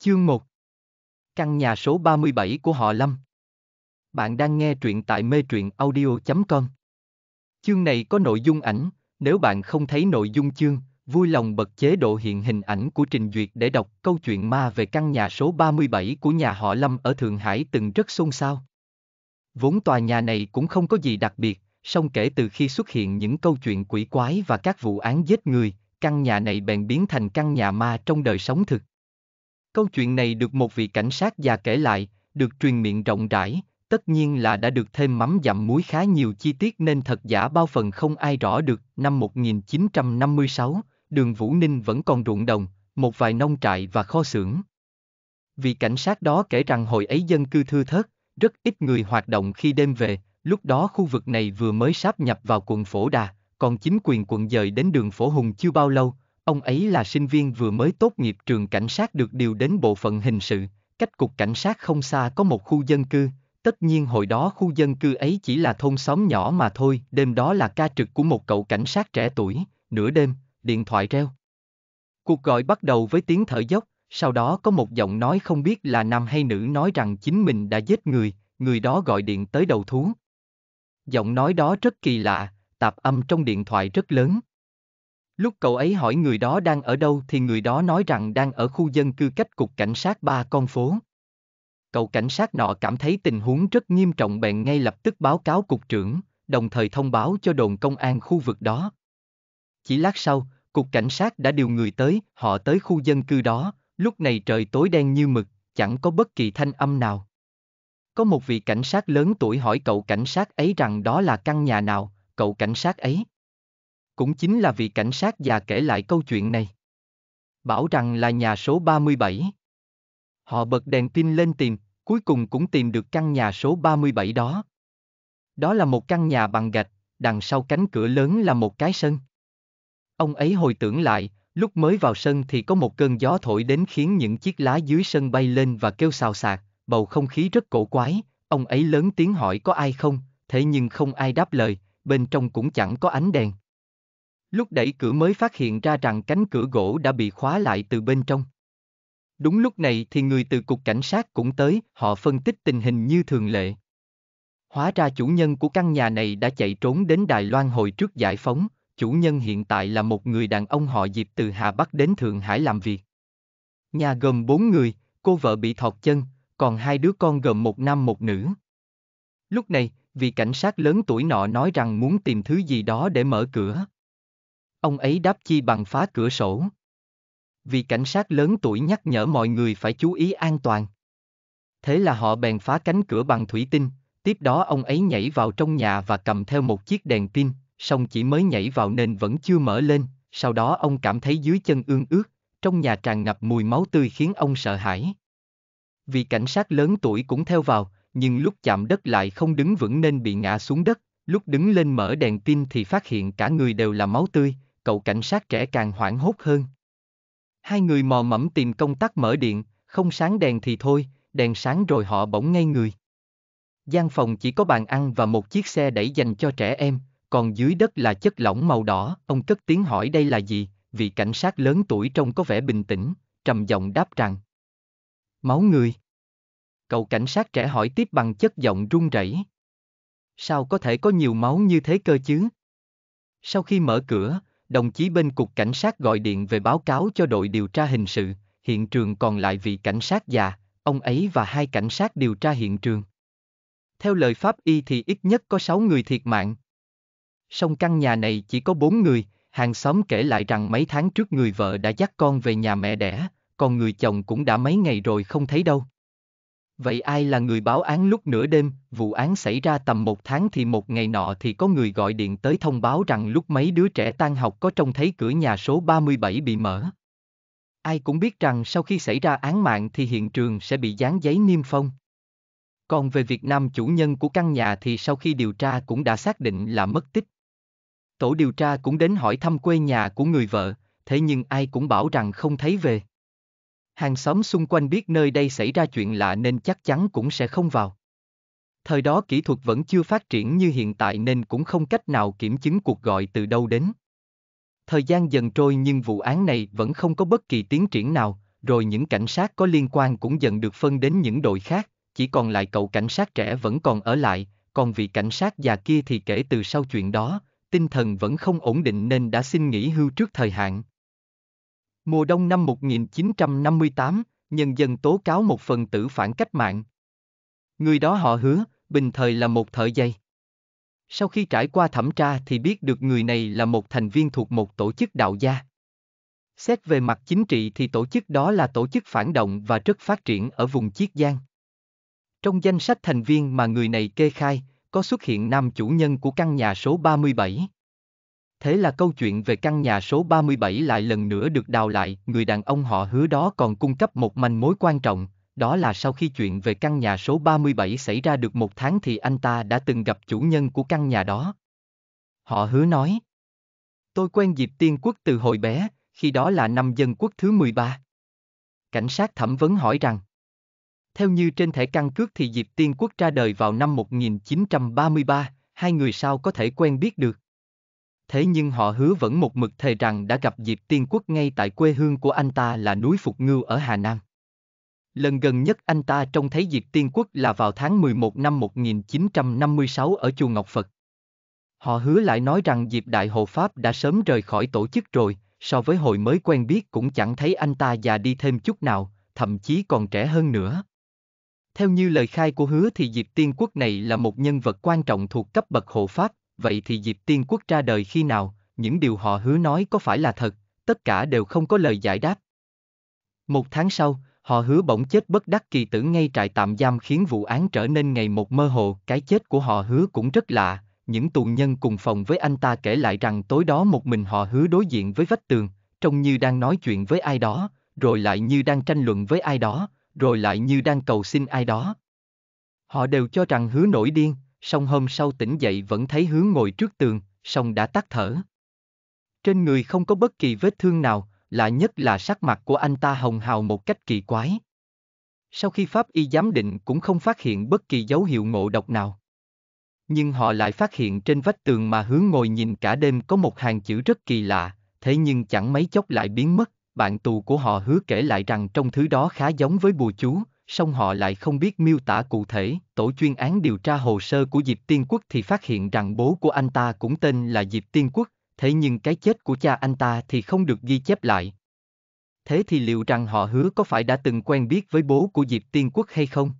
Chương 1 Căn nhà số 37 của họ Lâm Bạn đang nghe truyện tại mê truyện audio.com Chương này có nội dung ảnh, nếu bạn không thấy nội dung chương, vui lòng bật chế độ hiện hình ảnh của trình duyệt để đọc câu chuyện ma về căn nhà số 37 của nhà họ Lâm ở Thượng Hải từng rất xôn xao. Vốn tòa nhà này cũng không có gì đặc biệt, song kể từ khi xuất hiện những câu chuyện quỷ quái và các vụ án giết người, căn nhà này bèn biến thành căn nhà ma trong đời sống thực, Câu chuyện này được một vị cảnh sát già kể lại, được truyền miệng rộng rãi, tất nhiên là đã được thêm mắm dặm muối khá nhiều chi tiết nên thật giả bao phần không ai rõ được. Năm 1956, đường Vũ Ninh vẫn còn ruộng đồng, một vài nông trại và kho xưởng. Vị cảnh sát đó kể rằng hồi ấy dân cư thưa thớt, rất ít người hoạt động khi đêm về, lúc đó khu vực này vừa mới sáp nhập vào quận Phổ Đà, còn chính quyền quận dời đến đường Phổ Hùng chưa bao lâu, Ông ấy là sinh viên vừa mới tốt nghiệp trường cảnh sát được điều đến bộ phận hình sự, cách cục cảnh sát không xa có một khu dân cư, tất nhiên hồi đó khu dân cư ấy chỉ là thôn xóm nhỏ mà thôi, đêm đó là ca trực của một cậu cảnh sát trẻ tuổi, nửa đêm, điện thoại reo. Cuộc gọi bắt đầu với tiếng thở dốc, sau đó có một giọng nói không biết là nam hay nữ nói rằng chính mình đã giết người, người đó gọi điện tới đầu thú. Giọng nói đó rất kỳ lạ, tạp âm trong điện thoại rất lớn, Lúc cậu ấy hỏi người đó đang ở đâu thì người đó nói rằng đang ở khu dân cư cách cục cảnh sát ba con phố. Cậu cảnh sát nọ cảm thấy tình huống rất nghiêm trọng bèn ngay lập tức báo cáo cục trưởng, đồng thời thông báo cho đồn công an khu vực đó. Chỉ lát sau, cục cảnh sát đã điều người tới, họ tới khu dân cư đó, lúc này trời tối đen như mực, chẳng có bất kỳ thanh âm nào. Có một vị cảnh sát lớn tuổi hỏi cậu cảnh sát ấy rằng đó là căn nhà nào, cậu cảnh sát ấy cũng chính là vị cảnh sát già kể lại câu chuyện này. Bảo rằng là nhà số 37. Họ bật đèn pin lên tìm, cuối cùng cũng tìm được căn nhà số 37 đó. Đó là một căn nhà bằng gạch, đằng sau cánh cửa lớn là một cái sân. Ông ấy hồi tưởng lại, lúc mới vào sân thì có một cơn gió thổi đến khiến những chiếc lá dưới sân bay lên và kêu xào xạc, bầu không khí rất cổ quái, ông ấy lớn tiếng hỏi có ai không, thế nhưng không ai đáp lời, bên trong cũng chẳng có ánh đèn. Lúc đẩy cửa mới phát hiện ra rằng cánh cửa gỗ đã bị khóa lại từ bên trong. Đúng lúc này thì người từ cục cảnh sát cũng tới, họ phân tích tình hình như thường lệ. Hóa ra chủ nhân của căn nhà này đã chạy trốn đến Đài Loan hồi trước giải phóng, chủ nhân hiện tại là một người đàn ông họ Diệp từ Hà Bắc đến Thượng Hải làm việc. Nhà gồm bốn người, cô vợ bị thọt chân, còn hai đứa con gồm một nam một nữ. Lúc này, vị cảnh sát lớn tuổi nọ nói rằng muốn tìm thứ gì đó để mở cửa. Ông ấy đáp chi bằng phá cửa sổ. Vì cảnh sát lớn tuổi nhắc nhở mọi người phải chú ý an toàn. Thế là họ bèn phá cánh cửa bằng thủy tinh, tiếp đó ông ấy nhảy vào trong nhà và cầm theo một chiếc đèn pin, song chỉ mới nhảy vào nên vẫn chưa mở lên, sau đó ông cảm thấy dưới chân ương ướt, trong nhà tràn ngập mùi máu tươi khiến ông sợ hãi. Vì cảnh sát lớn tuổi cũng theo vào, nhưng lúc chạm đất lại không đứng vững nên bị ngã xuống đất, lúc đứng lên mở đèn pin thì phát hiện cả người đều là máu tươi, cậu cảnh sát trẻ càng hoảng hốt hơn. Hai người mò mẫm tìm công tắc mở điện, không sáng đèn thì thôi, đèn sáng rồi họ bỗng ngay người. Gian phòng chỉ có bàn ăn và một chiếc xe đẩy dành cho trẻ em, còn dưới đất là chất lỏng màu đỏ. Ông cất tiếng hỏi đây là gì, vị cảnh sát lớn tuổi trông có vẻ bình tĩnh, trầm giọng đáp rằng. Máu người. Cậu cảnh sát trẻ hỏi tiếp bằng chất giọng run rẩy. Sao có thể có nhiều máu như thế cơ chứ? Sau khi mở cửa, đồng chí bên cục cảnh sát gọi điện về báo cáo cho đội điều tra hình sự, hiện trường còn lại vị cảnh sát già, ông ấy và hai cảnh sát điều tra hiện trường. Theo lời pháp y thì ít nhất có 6 người thiệt mạng. Song căn nhà này chỉ có 4 người, hàng xóm kể lại rằng mấy tháng trước người vợ đã dắt con về nhà mẹ đẻ, còn người chồng cũng đã mấy ngày rồi không thấy đâu. Vậy ai là người báo án lúc nửa đêm, vụ án xảy ra tầm một tháng thì một ngày nọ thì có người gọi điện tới thông báo rằng lúc mấy đứa trẻ tan học có trông thấy cửa nhà số 37 bị mở. Ai cũng biết rằng sau khi xảy ra án mạng thì hiện trường sẽ bị dán giấy niêm phong. Còn về Việt Nam chủ nhân của căn nhà thì sau khi điều tra cũng đã xác định là mất tích. Tổ điều tra cũng đến hỏi thăm quê nhà của người vợ, thế nhưng ai cũng bảo rằng không thấy về hàng xóm xung quanh biết nơi đây xảy ra chuyện lạ nên chắc chắn cũng sẽ không vào. Thời đó kỹ thuật vẫn chưa phát triển như hiện tại nên cũng không cách nào kiểm chứng cuộc gọi từ đâu đến. Thời gian dần trôi nhưng vụ án này vẫn không có bất kỳ tiến triển nào, rồi những cảnh sát có liên quan cũng dần được phân đến những đội khác, chỉ còn lại cậu cảnh sát trẻ vẫn còn ở lại, còn vị cảnh sát già kia thì kể từ sau chuyện đó, tinh thần vẫn không ổn định nên đã xin nghỉ hưu trước thời hạn, Mùa đông năm 1958, nhân dân tố cáo một phần tử phản cách mạng. Người đó họ hứa, bình thời là một thợ dây. Sau khi trải qua thẩm tra thì biết được người này là một thành viên thuộc một tổ chức đạo gia. Xét về mặt chính trị thì tổ chức đó là tổ chức phản động và rất phát triển ở vùng Chiết Giang. Trong danh sách thành viên mà người này kê khai, có xuất hiện nam chủ nhân của căn nhà số 37. Thế là câu chuyện về căn nhà số 37 lại lần nữa được đào lại, người đàn ông họ hứa đó còn cung cấp một manh mối quan trọng, đó là sau khi chuyện về căn nhà số 37 xảy ra được một tháng thì anh ta đã từng gặp chủ nhân của căn nhà đó. Họ hứa nói, tôi quen Diệp Tiên Quốc từ hồi bé, khi đó là năm dân quốc thứ 13. Cảnh sát thẩm vấn hỏi rằng, theo như trên thẻ căn cước thì Diệp Tiên Quốc ra đời vào năm 1933, hai người sao có thể quen biết được? thế nhưng họ hứa vẫn một mực thề rằng đã gặp Diệp Tiên Quốc ngay tại quê hương của anh ta là núi Phục Ngưu ở Hà Nam. Lần gần nhất anh ta trông thấy Diệp Tiên Quốc là vào tháng 11 năm 1956 ở Chùa Ngọc Phật. Họ hứa lại nói rằng Diệp Đại Hộ Pháp đã sớm rời khỏi tổ chức rồi, so với hồi mới quen biết cũng chẳng thấy anh ta già đi thêm chút nào, thậm chí còn trẻ hơn nữa. Theo như lời khai của hứa thì Diệp Tiên Quốc này là một nhân vật quan trọng thuộc cấp bậc hộ pháp, vậy thì dịp Tiên Quốc ra đời khi nào, những điều họ hứa nói có phải là thật, tất cả đều không có lời giải đáp. Một tháng sau, họ hứa bỗng chết bất đắc kỳ tử ngay trại tạm giam khiến vụ án trở nên ngày một mơ hồ. Cái chết của họ hứa cũng rất lạ, những tù nhân cùng phòng với anh ta kể lại rằng tối đó một mình họ hứa đối diện với vách tường, trông như đang nói chuyện với ai đó, rồi lại như đang tranh luận với ai đó, rồi lại như đang cầu xin ai đó. Họ đều cho rằng hứa nổi điên, song hôm sau tỉnh dậy vẫn thấy hướng ngồi trước tường, song đã tắt thở. Trên người không có bất kỳ vết thương nào, lạ nhất là sắc mặt của anh ta hồng hào một cách kỳ quái. Sau khi pháp y giám định cũng không phát hiện bất kỳ dấu hiệu ngộ độc nào. Nhưng họ lại phát hiện trên vách tường mà hướng ngồi nhìn cả đêm có một hàng chữ rất kỳ lạ, thế nhưng chẳng mấy chốc lại biến mất, bạn tù của họ hứa kể lại rằng trong thứ đó khá giống với bùa chú, song họ lại không biết miêu tả cụ thể. Tổ chuyên án điều tra hồ sơ của Diệp Tiên Quốc thì phát hiện rằng bố của anh ta cũng tên là Diệp Tiên Quốc, thế nhưng cái chết của cha anh ta thì không được ghi chép lại. Thế thì liệu rằng họ hứa có phải đã từng quen biết với bố của Diệp Tiên Quốc hay không?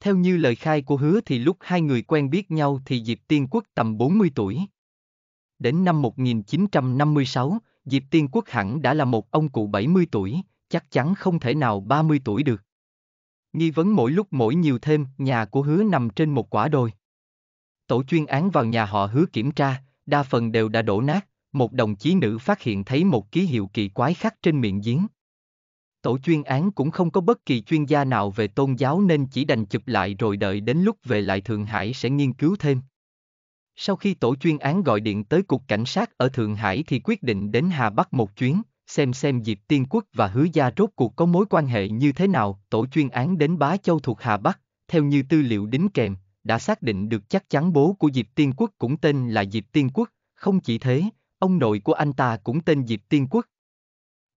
Theo như lời khai của hứa thì lúc hai người quen biết nhau thì Diệp Tiên Quốc tầm 40 tuổi. Đến năm 1956, Diệp Tiên Quốc hẳn đã là một ông cụ 70 tuổi, chắc chắn không thể nào 30 tuổi được. Nghi vấn mỗi lúc mỗi nhiều thêm, nhà của hứa nằm trên một quả đồi. Tổ chuyên án vào nhà họ hứa kiểm tra, đa phần đều đã đổ nát, một đồng chí nữ phát hiện thấy một ký hiệu kỳ quái khắc trên miệng giếng. Tổ chuyên án cũng không có bất kỳ chuyên gia nào về tôn giáo nên chỉ đành chụp lại rồi đợi đến lúc về lại Thượng Hải sẽ nghiên cứu thêm. Sau khi tổ chuyên án gọi điện tới cục cảnh sát ở Thượng Hải thì quyết định đến Hà Bắc một chuyến xem xem Diệp Tiên Quốc và Hứa Gia rốt cuộc có mối quan hệ như thế nào. Tổ chuyên án đến Bá Châu thuộc Hà Bắc, theo như tư liệu đính kèm, đã xác định được chắc chắn bố của Diệp Tiên Quốc cũng tên là Diệp Tiên Quốc, không chỉ thế, ông nội của anh ta cũng tên Diệp Tiên Quốc.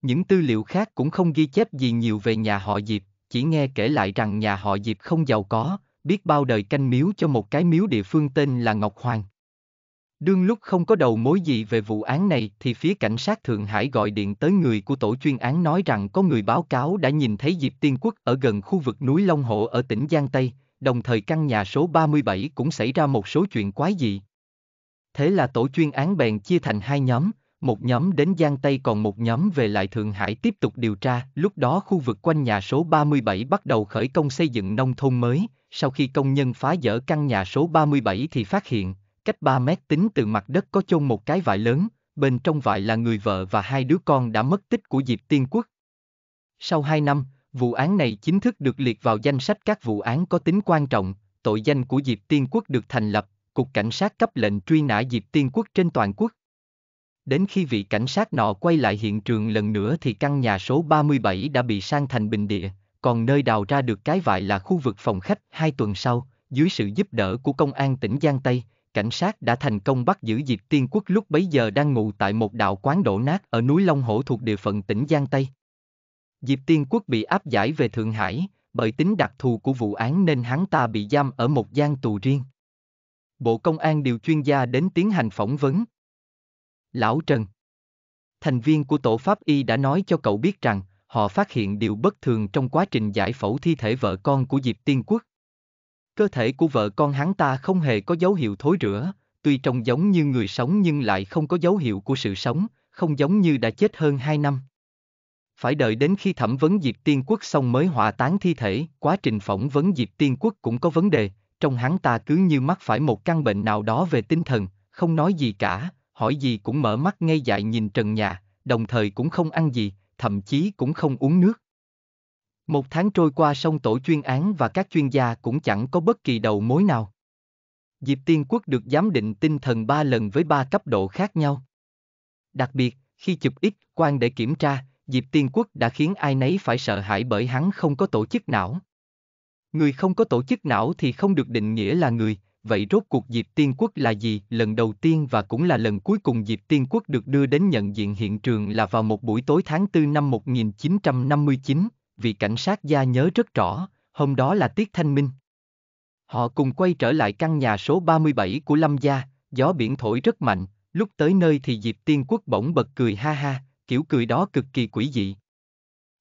Những tư liệu khác cũng không ghi chép gì nhiều về nhà họ Diệp, chỉ nghe kể lại rằng nhà họ Diệp không giàu có, biết bao đời canh miếu cho một cái miếu địa phương tên là Ngọc Hoàng. Đương lúc không có đầu mối gì về vụ án này thì phía cảnh sát Thượng Hải gọi điện tới người của tổ chuyên án nói rằng có người báo cáo đã nhìn thấy Diệp Tiên Quốc ở gần khu vực núi Long Hộ ở tỉnh Giang Tây, đồng thời căn nhà số 37 cũng xảy ra một số chuyện quái dị. Thế là tổ chuyên án bèn chia thành hai nhóm, một nhóm đến Giang Tây còn một nhóm về lại Thượng Hải tiếp tục điều tra. Lúc đó khu vực quanh nhà số 37 bắt đầu khởi công xây dựng nông thôn mới, sau khi công nhân phá dỡ căn nhà số 37 thì phát hiện cách 3 mét tính từ mặt đất có chôn một cái vại lớn, bên trong vại là người vợ và hai đứa con đã mất tích của Diệp Tiên Quốc. Sau 2 năm, vụ án này chính thức được liệt vào danh sách các vụ án có tính quan trọng, tội danh của Diệp Tiên Quốc được thành lập, Cục Cảnh sát cấp lệnh truy nã Diệp Tiên Quốc trên toàn quốc. Đến khi vị cảnh sát nọ quay lại hiện trường lần nữa thì căn nhà số 37 đã bị sang thành bình địa, còn nơi đào ra được cái vại là khu vực phòng khách. Hai tuần sau, dưới sự giúp đỡ của công an tỉnh Giang Tây, cảnh sát đã thành công bắt giữ Diệp Tiên Quốc lúc bấy giờ đang ngủ tại một đạo quán đổ nát ở núi Long Hổ thuộc địa phận tỉnh Giang Tây. Diệp Tiên Quốc bị áp giải về Thượng Hải, bởi tính đặc thù của vụ án nên hắn ta bị giam ở một gian tù riêng. Bộ Công an điều chuyên gia đến tiến hành phỏng vấn. Lão Trần Thành viên của tổ pháp y đã nói cho cậu biết rằng, họ phát hiện điều bất thường trong quá trình giải phẫu thi thể vợ con của Diệp Tiên Quốc. Cơ thể của vợ con hắn ta không hề có dấu hiệu thối rữa, tuy trông giống như người sống nhưng lại không có dấu hiệu của sự sống, không giống như đã chết hơn hai năm. Phải đợi đến khi thẩm vấn diệt Tiên Quốc xong mới hỏa táng thi thể, quá trình phỏng vấn diệt Tiên Quốc cũng có vấn đề, trong hắn ta cứ như mắc phải một căn bệnh nào đó về tinh thần, không nói gì cả, hỏi gì cũng mở mắt ngay dại nhìn trần nhà, đồng thời cũng không ăn gì, thậm chí cũng không uống nước. Một tháng trôi qua song tổ chuyên án và các chuyên gia cũng chẳng có bất kỳ đầu mối nào. Diệp Tiên Quốc được giám định tinh thần ba lần với ba cấp độ khác nhau. Đặc biệt, khi chụp ít quang để kiểm tra, Diệp Tiên Quốc đã khiến ai nấy phải sợ hãi bởi hắn không có tổ chức não. Người không có tổ chức não thì không được định nghĩa là người, vậy rốt cuộc Diệp Tiên Quốc là gì? Lần đầu tiên và cũng là lần cuối cùng Diệp Tiên Quốc được đưa đến nhận diện hiện trường là vào một buổi tối tháng 4 năm 1959, vị cảnh sát gia nhớ rất rõ, hôm đó là tiết thanh minh. Họ cùng quay trở lại căn nhà số 37 của Lâm Gia, gió biển thổi rất mạnh, lúc tới nơi thì Diệp Tiên Quốc bỗng bật cười ha ha, kiểu cười đó cực kỳ quỷ dị.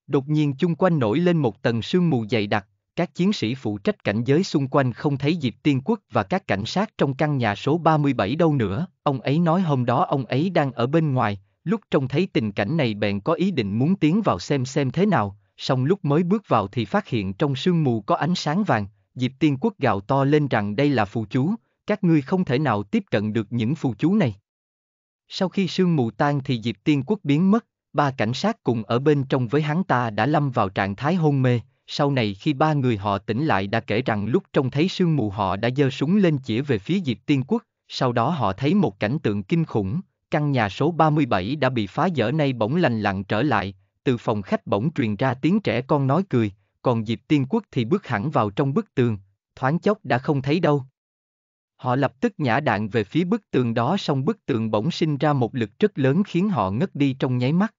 Đột nhiên chung quanh nổi lên một tầng sương mù dày đặc, các chiến sĩ phụ trách cảnh giới xung quanh không thấy Diệp Tiên Quốc và các cảnh sát trong căn nhà số 37 đâu nữa, ông ấy nói hôm đó ông ấy đang ở bên ngoài, lúc trông thấy tình cảnh này bèn có ý định muốn tiến vào xem xem thế nào, song lúc mới bước vào thì phát hiện trong sương mù có ánh sáng vàng, Diệp Tiên Quốc gào to lên rằng đây là phù chú, các ngươi không thể nào tiếp cận được những phù chú này. Sau khi sương mù tan thì Diệp Tiên Quốc biến mất, ba cảnh sát cùng ở bên trong với hắn ta đã lâm vào trạng thái hôn mê, sau này khi ba người họ tỉnh lại đã kể rằng lúc trông thấy sương mù họ đã giơ súng lên chỉ về phía Diệp Tiên Quốc, sau đó họ thấy một cảnh tượng kinh khủng, căn nhà số 37 đã bị phá dỡ nay bỗng lành lặng trở lại, từ phòng khách bỗng truyền ra tiếng trẻ con nói cười, còn Diệp Tiên Quốc thì bước hẳn vào trong bức tường, thoáng chốc đã không thấy đâu. Họ lập tức nhả đạn về phía bức tường đó song bức tường bỗng sinh ra một lực rất lớn khiến họ ngất đi trong nháy mắt.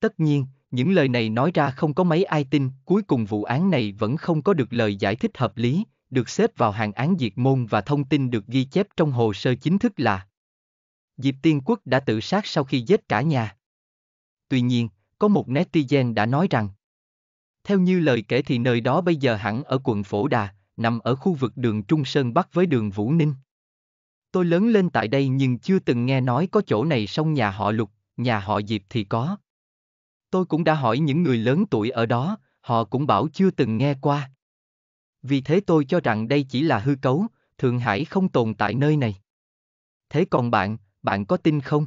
Tất nhiên, những lời này nói ra không có mấy ai tin, cuối cùng vụ án này vẫn không có được lời giải thích hợp lý, được xếp vào hàng án diệt môn và thông tin được ghi chép trong hồ sơ chính thức là Diệp Tiên Quốc đã tự sát sau khi giết cả nhà. Tuy nhiên, có một netizen đã nói rằng, theo như lời kể thì nơi đó bây giờ hẳn ở quận Phổ Đà, nằm ở khu vực đường Trung Sơn Bắc với đường Vũ Ninh. Tôi lớn lên tại đây nhưng chưa từng nghe nói có chỗ này sông nhà họ Lục, nhà họ Diệp thì có. Tôi cũng đã hỏi những người lớn tuổi ở đó, họ cũng bảo chưa từng nghe qua. Vì thế tôi cho rằng đây chỉ là hư cấu, Thượng Hải không tồn tại nơi này. Thế còn bạn, bạn có tin không?